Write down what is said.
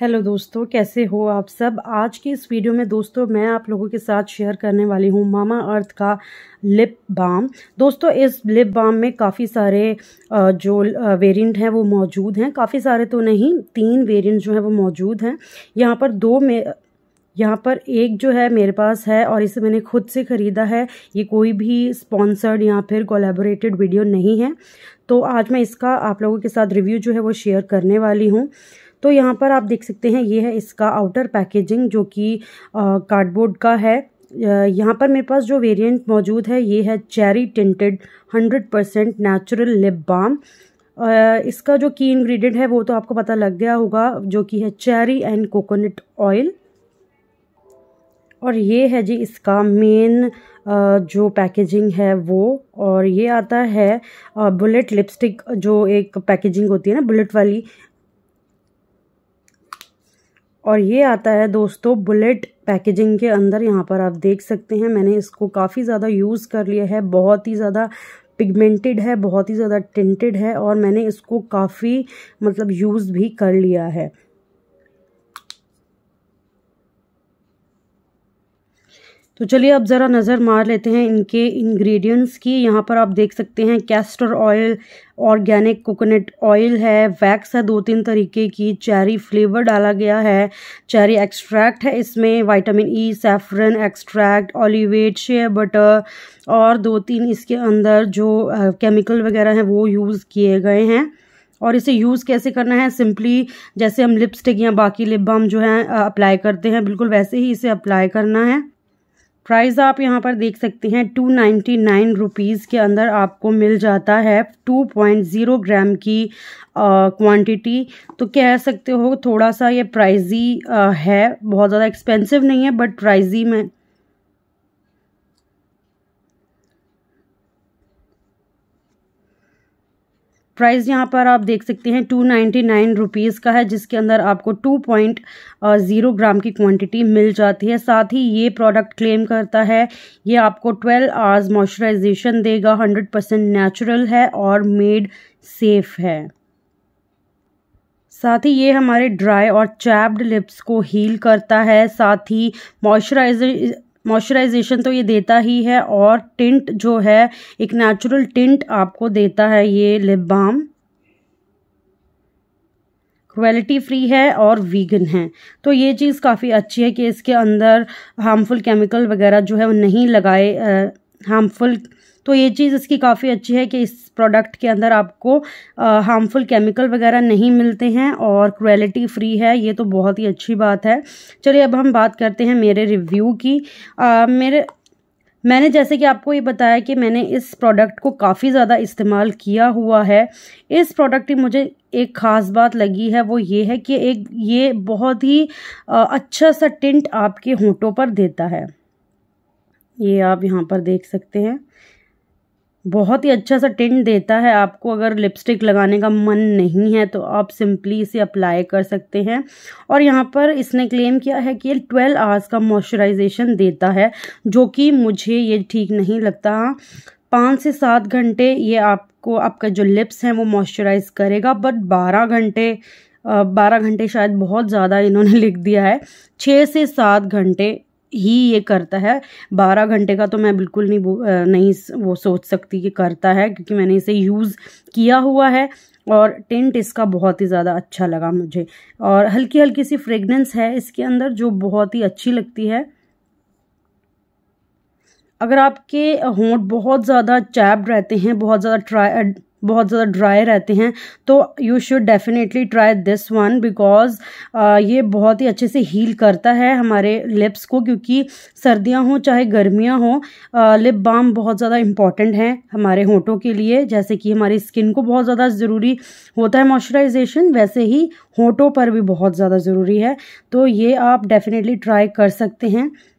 hello दोस्तों कैसे हो आप सब आज की इस वीडियो में दोस्तों मैं आप लोगों के साथ शेयर करने वाली हूँ मामा अर्थ का लिप बाम दोस्तों इस लिप बाम में काफ़ी सारे जो वेरिएंट हैं वो मौजूद हैं काफ़ी सारे तो नहीं तीन वेरिएंट जो हैं वो मौजूद हैं यहाँ पर दो में यहाँ पर एक जो है मेरे पास है और इसे मैंने खुद से ख़रीदा है ये कोई भी स्पॉन्सर्ड या फिर कोलेबोरेटेड वीडियो नहीं है तो आज मैं इसका आप लोगों के साथ रिव्यू जो है वो शेयर करने वाली हूँ तो यहाँ पर आप देख सकते हैं ये है इसका आउटर पैकेजिंग जो कि कार्डबोर्ड का है यहाँ पर मेरे पास जो वेरिएंट मौजूद है ये है cherry tinted hundred percent natural lip balm इसका जो की इंग्रेडिएंट है वो तो आपको पता लग गया होगा जो कि है चेरी एंड कोकोनट ऑयल और ये है जी इसका मेन जो पैकेजिंग है वो और ये आता है बुलेट लिपस्टिक जो एक पैकेजिंग होती है ना बुलेट वाली और ये आता है दोस्तों बुलेट पैकेजिंग के अंदर यहाँ पर आप देख सकते हैं मैंने इसको काफ़ी ज़्यादा यूज़ कर लिया है बहुत ही ज़्यादा पिगमेंटेड है बहुत ही ज़्यादा टिंटेड है और मैंने इसको काफ़ी मतलब यूज़ भी कर लिया है तो चलिए अब ज़रा नज़र मार लेते हैं इनके इंग्रेडिएंट्स की यहाँ पर आप देख सकते हैं castor oil organic coconut oil है वैक्स है दो तीन तरीके की चेरी फ्लेवर डाला गया है चेरी एक्सट्रैक्ट है इसमें विटामिन ई सैफरन एक्सट्रैक्ट ऑलिवेट शेयर बटर और दो तीन इसके अंदर जो केमिकल वगैरह हैं वो यूज़ किए गए हैं और इसे यूज़ कैसे करना है सिंपली जैसे हम लिपस्टिक या बाकी लिप बाम जो है अप्लाई करते हैं बिल्कुल वैसे ही इसे अप्लाई करना है प्राइस आप यहाँ पर देख सकते हैं टू नाइन्टी नाइन रुपीज़ के अंदर आपको मिल जाता है टू पॉइंट ज़ीरो ग्राम की क्वांटिटी तो कह सकते हो थोड़ा सा ये प्राइजी है बहुत ज़्यादा एक्सपेंसिव नहीं है बट प्राइजी में प्राइस यहाँ पर आप देख सकते हैं टू नाइन्टी नाइन रुपीज़ का है जिसके अंदर आपको टू पॉइंट ज़ीरो ग्राम की क्वांटिटी मिल जाती है साथ ही ये प्रोडक्ट क्लेम करता है ये आपको ट्वेल्व आवर्स मॉइस्चराइजेशन देगा हंड्रेड परसेंट नेचुरल है और मेड सेफ है साथ ही ये हमारे ड्राई और चैप्ड लिप्स को हील करता है साथ ही मॉइस्चराइजर मॉइस्चराइजेशन तो ये देता ही है और टिंट जो है एक नेचुरल टिंट आपको देता है ये लिप बाम क्वालिटी फ्री है और वीगन है तो ये चीज़ काफ़ी अच्छी है कि इसके अंदर हार्मफुल केमिकल वगैरह जो है वो नहीं लगाए हार्मफुल तो ये चीज़ इसकी काफ़ी अच्छी है कि इस प्रोडक्ट के अंदर आपको हार्मफुल केमिकल वगैरह नहीं मिलते हैं और क्वालिटी फ्री है ये तो बहुत ही अच्छी बात है चलिए अब हम बात करते हैं मेरे रिव्यू की आ, मेरे मैंने जैसे कि आपको ये बताया कि मैंने इस प्रोडक्ट को काफ़ी ज़्यादा इस्तेमाल किया हुआ है इस प्रोडक्ट की मुझे एक ख़ास बात लगी है वो ये है कि एक ये बहुत ही अच्छा सा टिंट आपके होंठों पर देता है ये आप यहाँ पर देख सकते हैं बहुत ही अच्छा सा टिंट देता है आपको अगर लिपस्टिक लगाने का मन नहीं है तो आप सिंपली इसे अप्लाई कर सकते हैं और यहाँ पर इसने क्लेम किया है कि ये ट्वेल्व आवर्स का मॉइस्चराइजेशन देता है जो कि मुझे ये ठीक नहीं लगता पाँच से सात घंटे ये आपको आपका जो लिप्स हैं वो मॉइस्चराइज करेगा बट बारह घंटे बारह घंटे शायद बहुत ज़्यादा इन्होंने लिख दिया है छः से सात घंटे ही ये करता है बारह घंटे का तो मैं बिल्कुल नहीं नहीं वो सोच सकती कि करता है क्योंकि मैंने इसे यूज़ किया हुआ है और टेंट इसका बहुत ही ज़्यादा अच्छा लगा मुझे और हल्की हल्की सी फ्रेगनेंस है इसके अंदर जो बहुत ही अच्छी लगती है अगर आपके होंठ बहुत ज़्यादा चैप्ड रहते हैं बहुत ज़्यादा ट्राई बहुत ज़्यादा ड्राई रहते हैं तो you should definitely try this one because ये बहुत ही अच्छे से हील करता है हमारे लिप्स को क्योंकि सर्दियाँ हों चाहे गर्मियाँ हों लिप uh, बाम बहुत ज़्यादा इंपॉर्टेंट हैं हमारे होठों के लिए जैसे कि हमारी स्किन को बहुत ज़्यादा ज़रूरी होता है मॉइस्चराइजेशन वैसे ही होठों पर भी बहुत ज़्यादा ज़रूरी है तो ये आप डेफिनेटली ट्राई कर सकते हैं